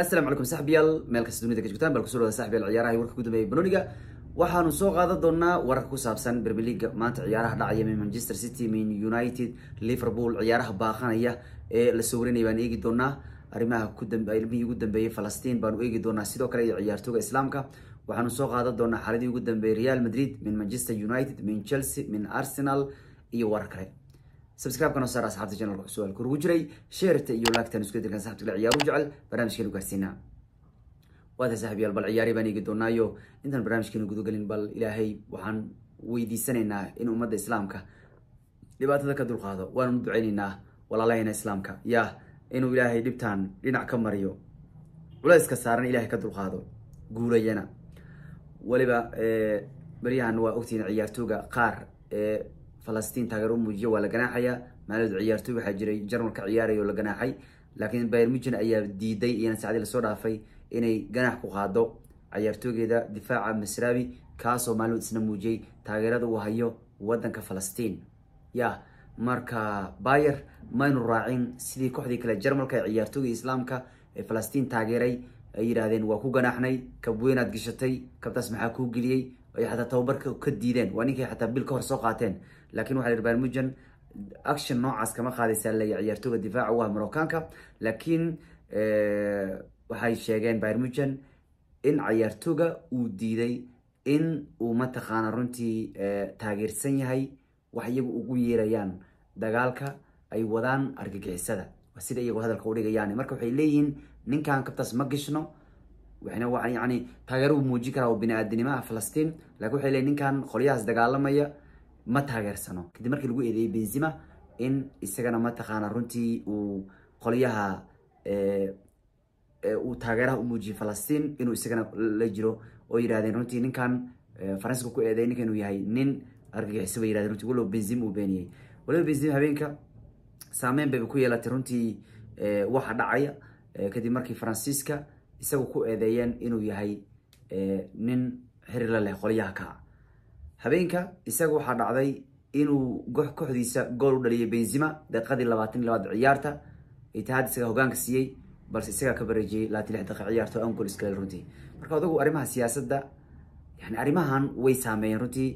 asalaamu calaykum saaxibayaal meel kasta dunida ka joogtaan bal kusoo dhawada saaxibayaal ciyaaraha warka gudambeeya banooniga waxaanu soo qaadan doonaa wararka ku saabsan Premier maanta ciyaaraha dhacaya min Manchester City min United Liverpool ciyaaraha baaqanaya ee la soo warinaya baan eegi doonaa arrimaha ku dambeeyay ilmihii ugu dambeeyay Falastiin baanu eegi doonaa sidoo kale iyo ciyaartooyga Islaamka waxaanu soo qaadan doonaa xaaladii ugu dambeeyay Real Madrid min Manchester United min Chelsea min Arsenal iyo warar kale subscribe kana saar asxaabta channel wax su'aal kurugu jiray sheerta iyo laagtan isku dirkan saxabta kale ciyaaru jecel barnaamijkeenu gaarsiinaa waada saaxiibyaal bal ciyaari baan iigi doonaayo intaan barnaamijkeenu gudagelin bal ilaahay waxaan weydiisanaynaa in ummadda islaamka dhibaatada ka dulqaado waanu ducaynaynaa walaalahayna islaamka ya inuu ilaahay dhibtaan dhinac ka mariyo culayska saaran ilaahay ka dulqaado guulayana waliba baryahan waa ogtihiin ciyaartooga qaar falastiin taageero muujiya waa la ganaaxayaa maaladu ciyaartooy waxaa jiray jarmalka ciyaaraya oo la ganaaxay laakiin bayr mujen ayaa diiday iyana sacdii lasoo dhaafay inay ganaax ku qaado ciyaartooygeeda difaaca masraabi kaasoo maalmood isna muujiyey taageerada uu hayo wadanka falastiin ya marka bayer maynu raacin sidii kooxdii kale jarmalka ee ciyaartooyga islaamka ee falastiin taageeray ay yidhaahdeen waa ku ganaaxnay kab weynaad gashatay kabtaas maxaa kuu geliyey ay xataa tababarka ka diideen waa ninkay xataa bil ka hor soo qaateen laakiin waxaa la yidhi barmujan action noocaas kama qaadaysaa leeya ciyaartooyga difaaca waa ah maroccaanka laakiin eh, waxay sheegeen barmujan in ciyaartooga uu diiday in uu mataqaana runtii eh, taageersan yahay wax iyagu ugu yeerayaan dagaalka ay wadaan argagixisada sida iyagoo hadalka udhigayaan marka waxay leeyihiin ninkan kabtaas ma gishno waxna waa yani taageer uu muujin karaa oo bini-aadinimo ah falastiin lakin waxay leeyiin ninkan qolyahaas dagaalamaya ma taageersano kadib markii lagu eedeeyey benzima in isagana mataqaana runtii uu qolyaha eh, eh, uu taageeraha u muujiyey falastiin inuu isagana la jiro oo yidhahdeen runtii ninkan eh, faransiska ku eedeey ninkan inuu yahay nin argagixisa bay yidhahdeen runtii walow benzima uu beeniyey walow benzima habeenka saameyn bayba ku yeelatay runtii waxa dhacaya kadib markii faransiiska isagu ku eedeeyeen inuu yahay nin xiriir la leh qolyaha kaa habeenka isaga waxaa dhacday inuu kooxdiisa gool u dhaliyay benzima daqiiqadii labaatan iyo labaad ciyaarta itihaad isaga hogaanka siiyey balse isagaa ka bareejiyey labaatan lix daqiiq ciyaarta oo angol iskale runtii marka odagu arrimaha siyaasadda yani arrimahan way saameeyeen runtii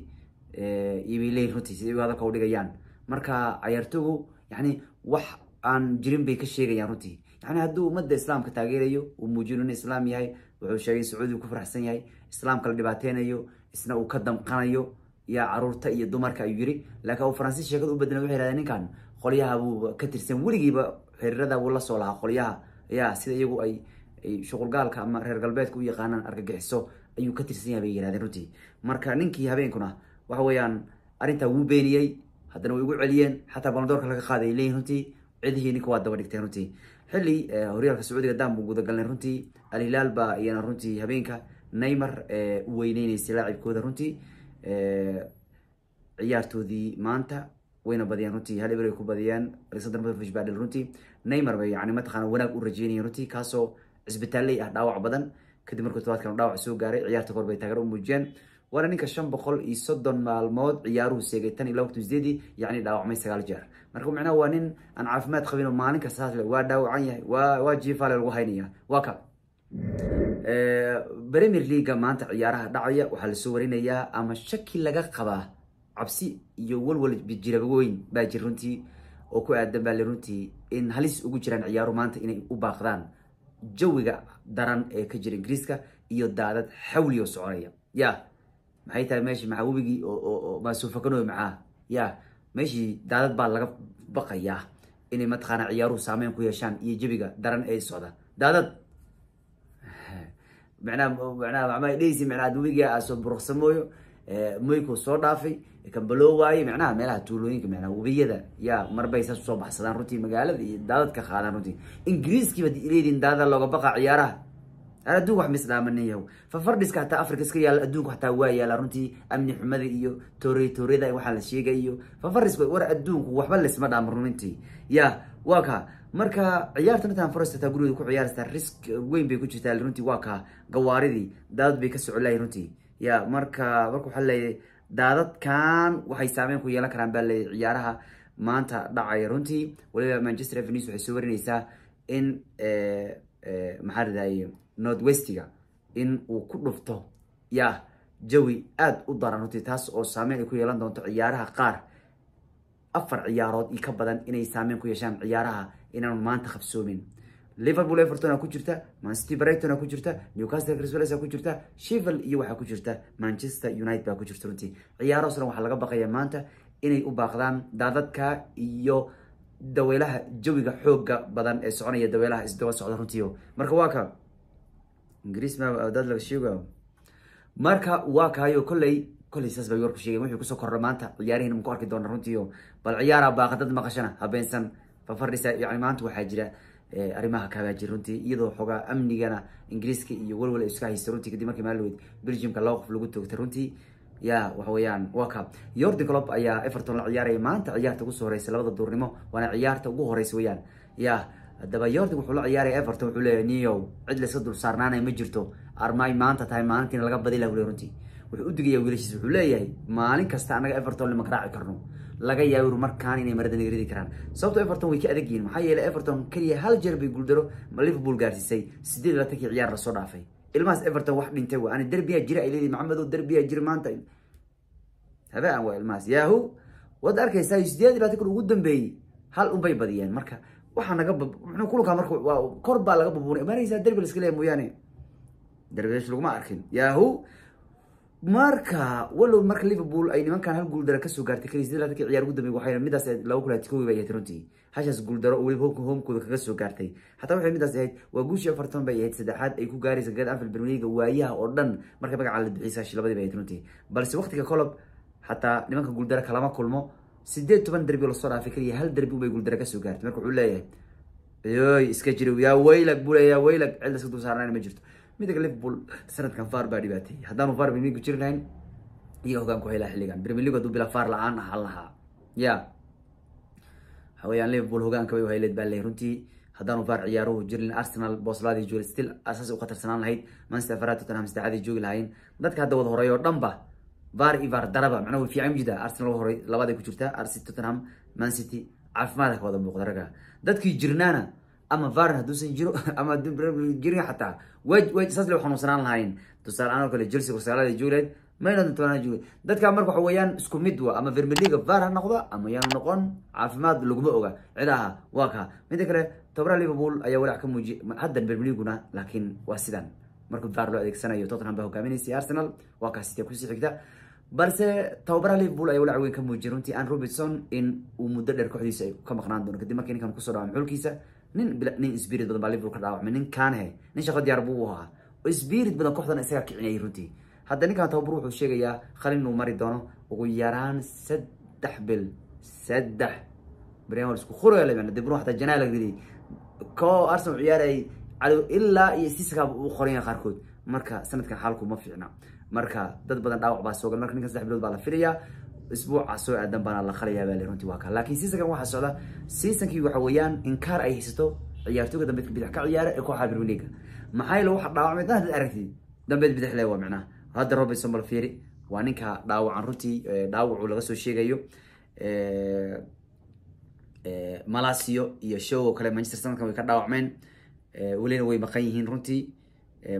eh, ibay runtii siday u u dhigayaan marka cayaartogu yani wax aan jirin bay ka sheegayaan runtii yani hadduu ummadda islaamka taageerayo uu muujino in islaam yahay wuxuu sheegay sacuudigu ku faraxsan yahay islaamka la dhibaateynayo isna uu ka damqanayo yaa caruurta iyo dumarka ayuu yiri laakiin uu faransiis sheekada u bedelay wuxuu yidhahdeen ninkan qolyaha buu ka tirsan weligiiba xiriirada buu la soo lahaa qolyaha yaa sida iyagu ay shuqulgaalka ama reer galbeedka u yaqaanaan argagixiso ayuu ka tirsan yahay bay yidhahdeen runtii marka ninkii habeenkuna waxa weeyaan arrintaa wuu beeniyey haddana way ugu celiyeen xataa balondoorka laga qaaday leeyihin runtii cidihii ninka waa daba dhigteen runtii xilli eh, horyaalka sacuudiga daan buu gudagalnay runtii alhilaal baa iyana runtii habeenka naymar eh, weyneynaysa laacibkooda runtii ciyaartoodii maanta wayna badiyaan runtii haleber ay ku badiyaan alexander mudafij baa dhil runtii neymar bay yani mataqaana wanaag u rajeynayeen runtii kaasoo cisbitaalley ah dhaawac badan kadib markuu todobaadkan dhaawac soo gaaray ciyaarta kor bay taageero u muujiyeen waana ninka shan boqol iyo soddon maalmood ciyaaruhu seegay tan iyo laba kun sideedii yacni dhaawacmay sagaal jeer marka macnaha waa nin aan caafimaad qabin oo maalin kasta waa dhaawacan yahay waa waa jiifaale lagu haynaya waa ka premier leaga maanta ciyaaraha dhacaya waxaa lasoo warinayaa ama shaki laga qabaa cabsi iyo walwal jiraweyn baa jir runtii oo ku aadan baa runtii in halis ugu jiraan ciyaaru maanta inay u baaqdaan jawiga daran ee ka jira ingiriiska iyo daadad xawliyo oo soconaya ya maxay tahay meeshi maaa webigii maasuufakano maxaa ya meeshii daadad baa laga baqayaa inay mataqaana ciyaaruhu saameyn ku yeeshaan iyo jawiga daran ee socda daadad manaamdhehaysa manaha webiga asoo buruqsamooyo moyku soo dhaafay kambaloo waaye manaha meelaha tuulooyinka manaa webiyada yaa marbaysa soo baxsadaan runtii magaalada iyo daadad ka qaadaan runtii ingiriiskiiba leediin daadada looga baqa ciyaaraha adduunka wax misdhaamanin yahow fafardhiska hataa africa iska yaala adduunka hataa waa yaala runtii amni xumada iyo tooreytooryada waxaa la sheega iyo fafardhiska war adduunku waxba laysma dhaamo runtii ya waa ka marka ciyaarta nottingham forest taa ku ciyaaraysaa risk weyn bay ku jirtaa runtii waa kaa gawaaridii daadad bay ka socon lahayn runtii ya marka marka waxaa leeyahay daadadkan waxay saameyn ku yeelan karaan baa leeyahay ciyaaraha maanta dhacaya runtii waliba manchester avenis waxay soo warinaysaa in eh, eh, maxaa ladahaaye north in uu ku dhufto ya jawi aada u daran runtii taas oo saameyn ay ku yeelan doonto ciyaaraha qaar afar ciyaarood iyo ka badan inay saameyn ku yeeshaan ciyaaraha inaan maanta qabsoomin liverpool everton ku jirta mancity brighton ku jirta newcastle crystal ku jirta shivel iyo waxa ku jirta manchester united baa ku jirta runtii ciyaarosna waxaa laga baqayaa maanta inay u baaqdaan daadadka iyo daweelaha jawiga xooga badan ee soconaya daweylaha isdaba socda runtii marka waa ingiriismadaad laga sheego marka waa kaayo kolley saas baa yorku sheegeen wuxuu kusoo korra maanta ciyaarihina ma arki doona runtii bal ciyaara baaqa dad maqashana habeensan fadhisaa yani maanta waxaa jira arrimaha kabaaji runtii iyadoo xoogaa amnigana ingiriiska iyo walwal iska haysta runtii kadib markii maalweyd belgiumka laba qof lagu toogtay runtii ya waxa weeyaan wakab yordan clob ayaa everton la ciyaaraya maanta ciyaarta ugu soo horeysa labada duurnimo waana ciyaarta ugu horeysa weeyaan ya haddaba yordan wuxuu la ciyaaraya everton wuxuu leeyahay neow cid laska iska dul saarnaanaya ma jirto armay maanta tahay maalintiina laga badi laha ule runtii wuxuu u digayaa wiilashiis wuxuu leeyahay maalin kasta anaga everton lama karaaci karno laga yaabur markaan inay maradana garidi karaan sababtoo ah everton way ka adag yihiin maxaa yeelay everton keliya hal jeer bay guuldaro liverpool gaarsiisay sideed latankii ciyaar lasoo dhaafay ilmahaas everton wax dhintay waa ani derbiyaa jira ay leeyihin maxamedow derbiyaa jira maanta habaan waa ilmahaas yaahu waad arkaysaa sideed iyo ugu dambeeyey hal unbay badiyeen marka waxaa naga kulankaa marka kor baa laga bubunay imaanaysaa derbi la iska mooyaane derbiyash laguma arkin yaahu marka walow marka liverpool ay nimankan hal guuldaro kasoo gaartay kaliisalaatankii ciyaar ugu dambeey waxayna midaas ahayd laba kulaati kowi bay ahayd runtii hashaas guuldaro oo weliba hobka homkooda kaga soo gaartay xataa waxay midaas ahayd waa guushii afarton bay ahayd saddexaad ay ku gaaraysa gada anfield bermeliga waayaha oo dhan marka magaca la bixiysa hashi labadii bay ahayd runtii balse waqtiga colob xataa nimanka guuldaro kalama kulmo sideed toban derbi oo lasoo dhaafay keliya hal derbi ubay guuldaro kasoo gaartay marka wuxuu leeyahay يوي اسكجري ويا ويلك بولا يا ويلك عند سدو سهران ما جرت ميدك ليفربول سنه كان فار بعد باتي هذا فار بيني كثير لين يوه كان كويلا حليقان بريمير ليج بلا فار لعان حلها يا هو يعني ليفربول هو كان كوي وهي ليد بالي رونتي هذا فار عيارو جير لين ارسنال بوصلادي جول ستيل اساسي وقتر سنان لهيد مانشستر فرات توتنهام استعادي جوجل هاين دتك هذا ود هوريو دنبا فار ايفار دربا معناه في عمجده ارسنال هوري لبادي كجرتا ارسنال توتنهام مان سيتي caafimaadka wada muuqda ragga dadkii jirnaana ama varin haduusan jiro ama jirin xataa way way saas la xanuunsanaan lahayn tusaale aan oo kale chelsea warsaalada juulayd dadka marka waxa isku mid wa ama vermeliga var ha noqdo ama yaanu noqon caafimaad laguma oga cid aha waa kaa midda kale tobra liverpool ayaa walaac ka muujiyay haddan vermeliguna laakiin waa sidan marka var loo adeegsanayo tottenham baa hogaaminaysa arsenal waa kaa sidee kusii xigta balse tababara liverpool ayaa weyn ka muujiyay runtii an robinson in uu muddo dheer kooxdiisa ay ka maqnaan doono kadib markii ninkan kusoo dhaawam xulkiisa nin nin spirit badan baa liverpool ka dhaawacmay nin kaanhe nin shaqo diyaar buu ahaa oo spirit badan kooxdan isaga kicinayay runtii hadda ninkan tababar wuxuu sheegayaa qalin inuu mari doono ugu yaraan saddex bil saddex brmsku khuraya la dibru hataa janaa la geliyay koo arsenal ciyaarayay cado ilaa iyo siskaaba uu qoran qaarkood marka sanadkan xaalku ma fiicna marka dad badan dhaawac baa soogal marka ninka saddex bilood baa la filayaa isbuuca soo aadan baana la qalayaabaa le runtii waa ka laakiin seasonkan waxaa socda seasonkii waxa weeyaan inkaar ay haysato ciyaartooyga dambeedka bidix ka ciyaara ee kooxaha premier maxaa yeele waxa dhaawacmay ah, dhan aragtid dambeed bidix le waa micnaha hadda robinson bal waa ninka dhaawacan runtii dhaawacu laga soo sheegayo malasio iyo show kale manchester sanadkan way ka dhaawacmeen welina way maqan yihiin runtii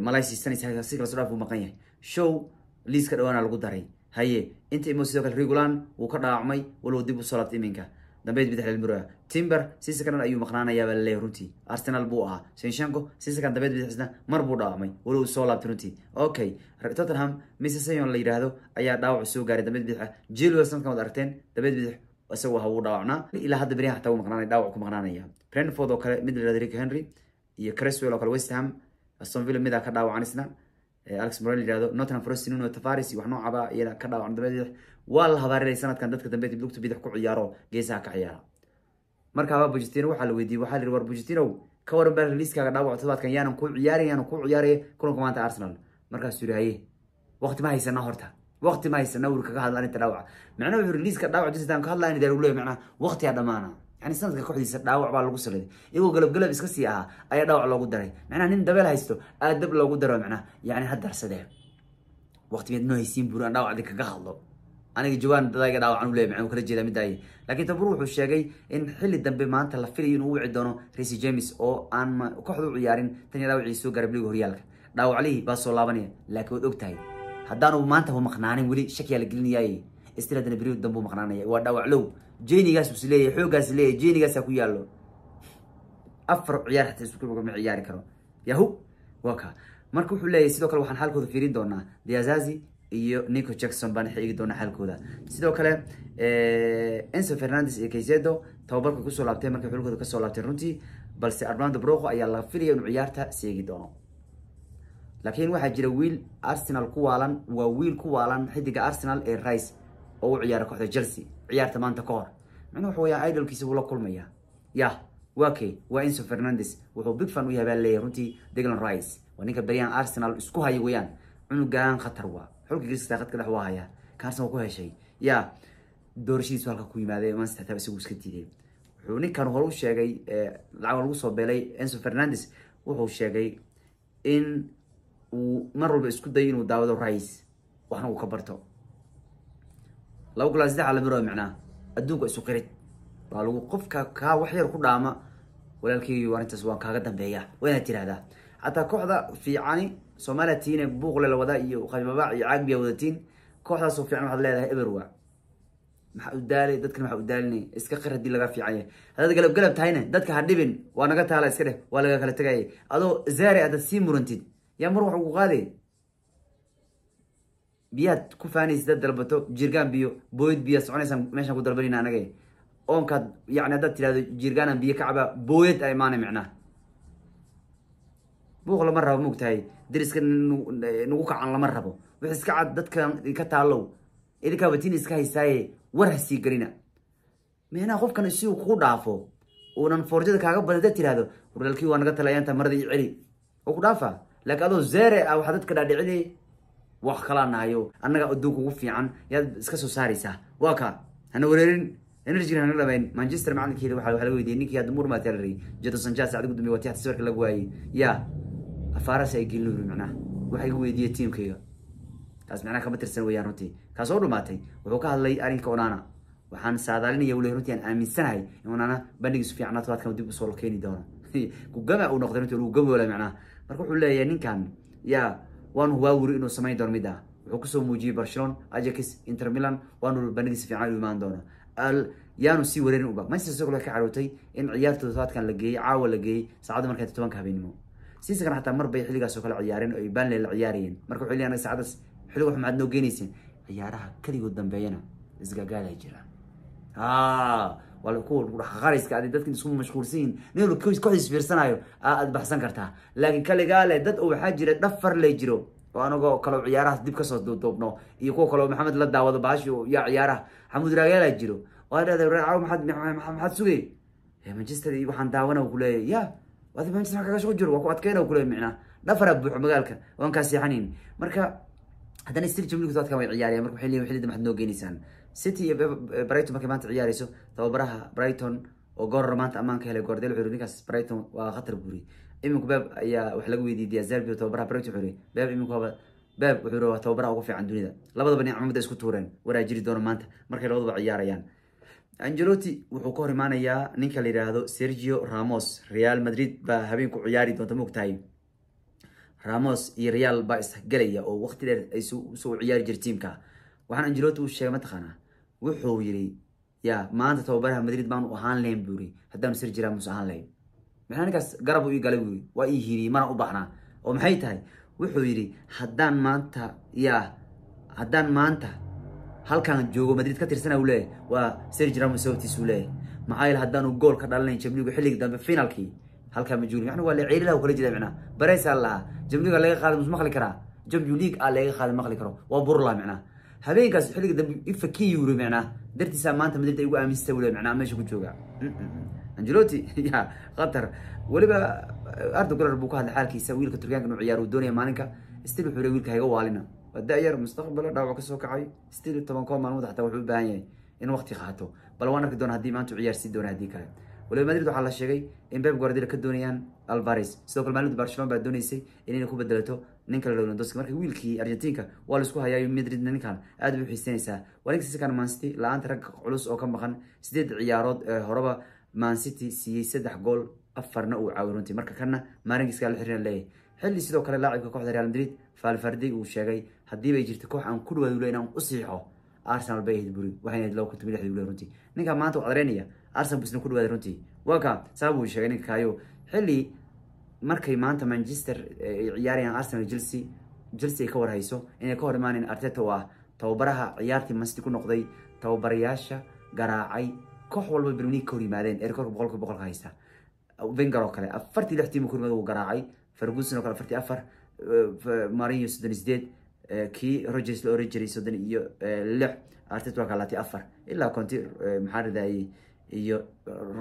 malaysia sanad si soo dhaaf buu maqan yahay show liiska dhawaana lagu daray haye inta imo sidoo kale regulan wuu ka dhaawacmay walow dib u soo laabtay iminka dambeyd bidix lilmura ah. timber sisakan ayuu maqnaanayaabaa laleeyahy runtii arsenal buu ahaa shinshanko sisakan dambeyd bidixisna mar buu dhaawacmay walow soo laabtay runtii okay tottenham mise sayon la yidhaahdo ayaa dhaawac soo gaaray dambeyd bidixa jil wilson aragteen dambeyd bidix isagu aha wuu dhaawacnaa ilaa hadda beriyaha hataa wuu maqnaanaya dhaawac ku maqnaanaya brentford oo kale mid la yidhahdo rick henry iyo creswell oo kale westham aston villa midaa ka dhaawacan isna alex morel yihahdo nottingham forest nuno tavares wax noocaba iyaga ka dhaawacm dabadeed waa la habaarinay sanadkan dadka dambe dib lugta bidix ku ciyaaro geesaha ka ciyaara markaaba bujitino waxaa la weydiiyey waxaa la yihi war bujitinow ka waran baa liiskaaga dhaawac todobaadkan yaanan kuu ciyaarin yaanan kuu ciyaaraya kulanka maanta arsenal markaasuu yihi waqti ma haysana horta waqti ma haysana wuri kaga hadla arinta dhaawaca macnaha wuxuu liiska dhaawac dusitaankahadlayan daar leey macnaha waqtiyaa dhamaana yani sanadka kooxdiisa dhaawac baa lagu saliday iyagoo galabgalab iska sii ahaa ayaa dhaawac loogu daray macnaha nin dabeel haysto aa dab loogu daro macnaha yani ha darsadee waqti miyaad haysiin buuri aan dhaawacdi kaga hadlo aniga jawaan dadayga dhaawacan u leey macnuu kala jeedaa midaaye laakiin tabur wuxuu sheegay in xilli dambe maanta la filayo inuu wici doono resi james oo aan kooxda u ciyaarin tan iyo dhaawacii soo gaaray horyaalka dhaawaclihii baa soo laabanaya laakiin waad og haddaanu maanta hu maqnaanin weli shakiyaa la gelinayaaye istil beriyo dambu maqnaanaya waa dhaawaclow jeynigaas isleeyahy xoogaas leeyahy jeynigaasa ku yaallo afar ciyaar xataa iskuulba ciyaari karo yahu waa ka marka wuxuu leeyahy sidoo kale waxaan xaalkooda fiirin doonaa diazazi iyo nico jackson baan xigi doonaa xaalkooda sidoo kale enso fernandes iyo kaysedo tababarka kusoo laabtay markay xulkooda kasoo laabteen runtii balse armando broco ayaa la filaya inuu ciyaarta seegi doono laakiin waxaa jira wiil arsenal ku waalan waa wiil ku waalan xidiga arsenal ee rice oo u ciyaara kooxda chelsea ciyaarta maanta ka hor macnuu waxa weyaa idolkiisa wuu la kulmayaa yah waa kay waa inso fernandes wuxuu big fan u yahay baa leeyahay runtii deglan rice waa ninka baryahan arsenal isku haya weeyaan cunugaan khatar waa xulka giriska khadka dhex waa hayaa kaarsan waa ku heshay ya doorashadiisu halka ku yimaadee manchester isagu iska diiday wuxuu ninkan hore u sheegay eh, lacag lagu soo beelay enso fernandes wuxuu sheegay in uu mar walba isku dayo inuu daawado rice waxna uu ka barto laba golaal saddex alla biro micnaha adduunka isu qirid baa lagu qofka kaa wax yar ku dhaama walaalkeygiiyo arrintaas waan kaaga dambeeyaa waa inaad xataa kooxda fiicani soomaaliya tiine buuqle la wadaa iyo qabibabaac iyo caagbiya wadatiin kooxdaasoo fiican waxaad leedahay eberwa maxaa u daalay dadkan maxaa u daalinay iska qar haddii laga fiican haddaad galab tahayna dadka ha dhibin waa naga taala iska dheh waa laga kala tegayay adoo zaari haddaad sii murantid yaa mar wax ugu qaaday biyaad ku fahanaysa adaad dalbato jirgaan biyo booyad biya soconaysaan meeshaan ku dalbanayna anaga oonkaad yani haddaad tirahdo jirgaanaan biyo ka cabaa booyad a imaana micnaha buuq lama rabo maogtahay dariska nagu kacan lama rabo wix iska cad dadka ka taalow idinkaa batin iska haysaaye war hasii gelina meenaha qofkan si uu kuu dhaafo uunan forjada kaaga bada dad tirahdo waralkii waa naga talayaanta marada i celi oo ku dhaafa laakiin adoo zere ah waxaa dadka dhaadhicin wax kalaa nahayo annagaa adduunka ugu fiican yaad iska soo saaraysaa waa ka hana wareerin manchester ka hadlay arrinka onana waxaan saadaalinaya weli waan hubaawuri inuu samayn doono mid ah wuxuu kusoo muujiyey barcelon ajax inter milan waan ulbanadiis fiican u imaan doono yaanu sii wareerin uba manchester city ka carowtay in ciyaarta todobaadkan la geeyey caawa la geeyey saacadda markay tobanka habeenimo siisakan xataa mar bay xilligaas oo kale ciyaareen oo ay baanley la ciyaarayeen marka wuxuu leeyahay saacadaas xillig wax maad noo geenayseen ciyaaraha keligood dambeeyana isgagaal ay jiraan waqariska dadka isku mashquulsiyin nin koxdiis fiirsanayo aad baxsan kartaa laakiin kaligaa le dad oo waxaa jira dhafar le jiro oo anagoo kaloo ciyaarahaas dib kasoo duubduubno iyo kuwa kaloo maxamed la daawado baashi yaa ciyaaraha xamuud raageelaa jiro waa dhahda reercaw maxaad sugay manchester waxaan daawana kuleeya ya waad manchester kaga shaqo jiro waa ku adkeyna kuleeya micnaa dhafara buuxo magaalka waan kaa seexanayn marka haddana sir jamilku way ciyaarayaan marka waxay leeyihin xilida maxaad noo geenaysaan city iyo brighton markay maanta ciyaareyso tababaraha brighton oo gooror maanta ammaanka helay goordel wuxuu ninkaas brighton waa khatar guuri iminku beeb ayaa wax laga weydiiyey diazerbi tababaraha brighton wuxuu beeb iminku haba beeb wuxuu waa tababaraha ugu fiican dunida labadaba nin cumada isku tuureen waraa jiri doono maanta markay labadaba ciyaarayaan angelotti wuxuu ka hor imaanayaa ninka la yidhaahdo sergio ramos real madrid baa habeen ku ciyaari doonta moogtahay ramos iyo real baa isgelaya oo waqti dheer ay usoo ciyaari jir tiimka waxaan angelotti u sheegay mataqaanaa wuxuu yidhi ya maanta tababaraha madrid baanu ahaan lahayn buu haddaanu sir jiraa muuse ahaan lahayn maxaa ninkaas garabuu ii galay buuyii waa ii hiriy mana u baxnaa oo maxay tahay wuxuu yidhi haddaan maanta ya haddaan maanta halkaan joogo madrid ka tirsana u leeyahy waa sir jira muuse hobtiisuu leeyahy maxaa yaele haddaanu gool ka dhalanayn jamnigu xilligii dambe finalkii halkaa majul man waa leerilah kala jeda mna baresaa lahaa jamniga laga qaada muse maqli karaa jambu league a laga qaada maqli karo waa burla micnaa habeenkaas xilliga dambe ifakiyu ri micnaa dartiisaa maanta madrid ay ugu aaminsta weli micnaa meesha ku jooga mm, mm, mm. angelotti ya khatar weliba uh, arda golar buu ka hadlay xaalkiisa wiilka turkaanka inuu ciyaaro uu doonaya maalinka stil wuxuu leey wiilka hayga waalina waa dayar mustaqbal dhaawac kasoo kacay stil toban koo maalmood xataa wuxuu u baahan yahay in wakti qaato bal waan arki doona haddii maanta ciyaarsii doona haddii kale waliba madrid waxaa la sheegay in beb guardiola ka doonayaan alvares sidoo kale maalinta barcelona baa doonaysay inayna ku bedelato ninka wiilkii argentinka waa laisku hayaayo madrid ninkan aad bay uxiisanaysaa warinkiiskan mancity la-aanta rag culus oo ka maqan sideed ciyaarood ee horaba mancity siiyey saddex gool afarna uu caawi runtii marka kana maalinkiiska la xiriiran leeyahay xilli sidoo kale laacibka kooxda real madrid falfardi uu sheegay haddii bay jirto koox aan ku dhawaadule inaan u siixo arsenal bay ahayd buri waxaynayd laba kuntum lixdii gole runtii ninkaa maanta u cadareynaya arsenal busna ku dhawaaday runtii waa ka sheegay ninka kaayo xilli markay maanta manchester ay eh, ciyaarayaan arsenal chelsea chelsea ay ka warhayso inay ka hor imaaneen arteta ah tababaraha ciyaartii masdi ku noqday tababarayaasha garaacay koox walba bermini ka hor yimaadeen erkorka boqolka boqolka haysta vengar oo kale afartii lix tiim ka hor garaacay ferguson oo kale afartii afar eh, marinyo soddon sideed kii rogers la oran jiray soddon iyo eh, lix arteta waa kalaatay afar ilaa conti maxaa iyo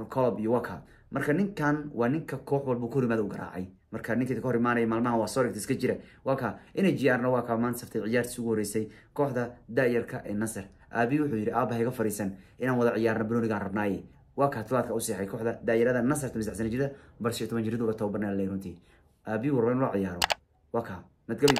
colob iyo waka marka ninkan waa ninka koox walba ku horimaad garaacay marka ninka kahor imaanaya maalmaha waa soo rigta iska jira waa ka energyarna waa kaa maanta ciyaartii ugu horeysay kooxda da-yarka ee nasar aabi wuxuu yidhi aabba hayga fariisan inaan wada ciyaarna banoonigaan rabnaaye waa ka tobaadka u seexay kooxda daayarada nasar toban sana jirida balse toban jirida uga tababarnaa le runtii aabi warba in loo ciyaaro waa kaa madgabi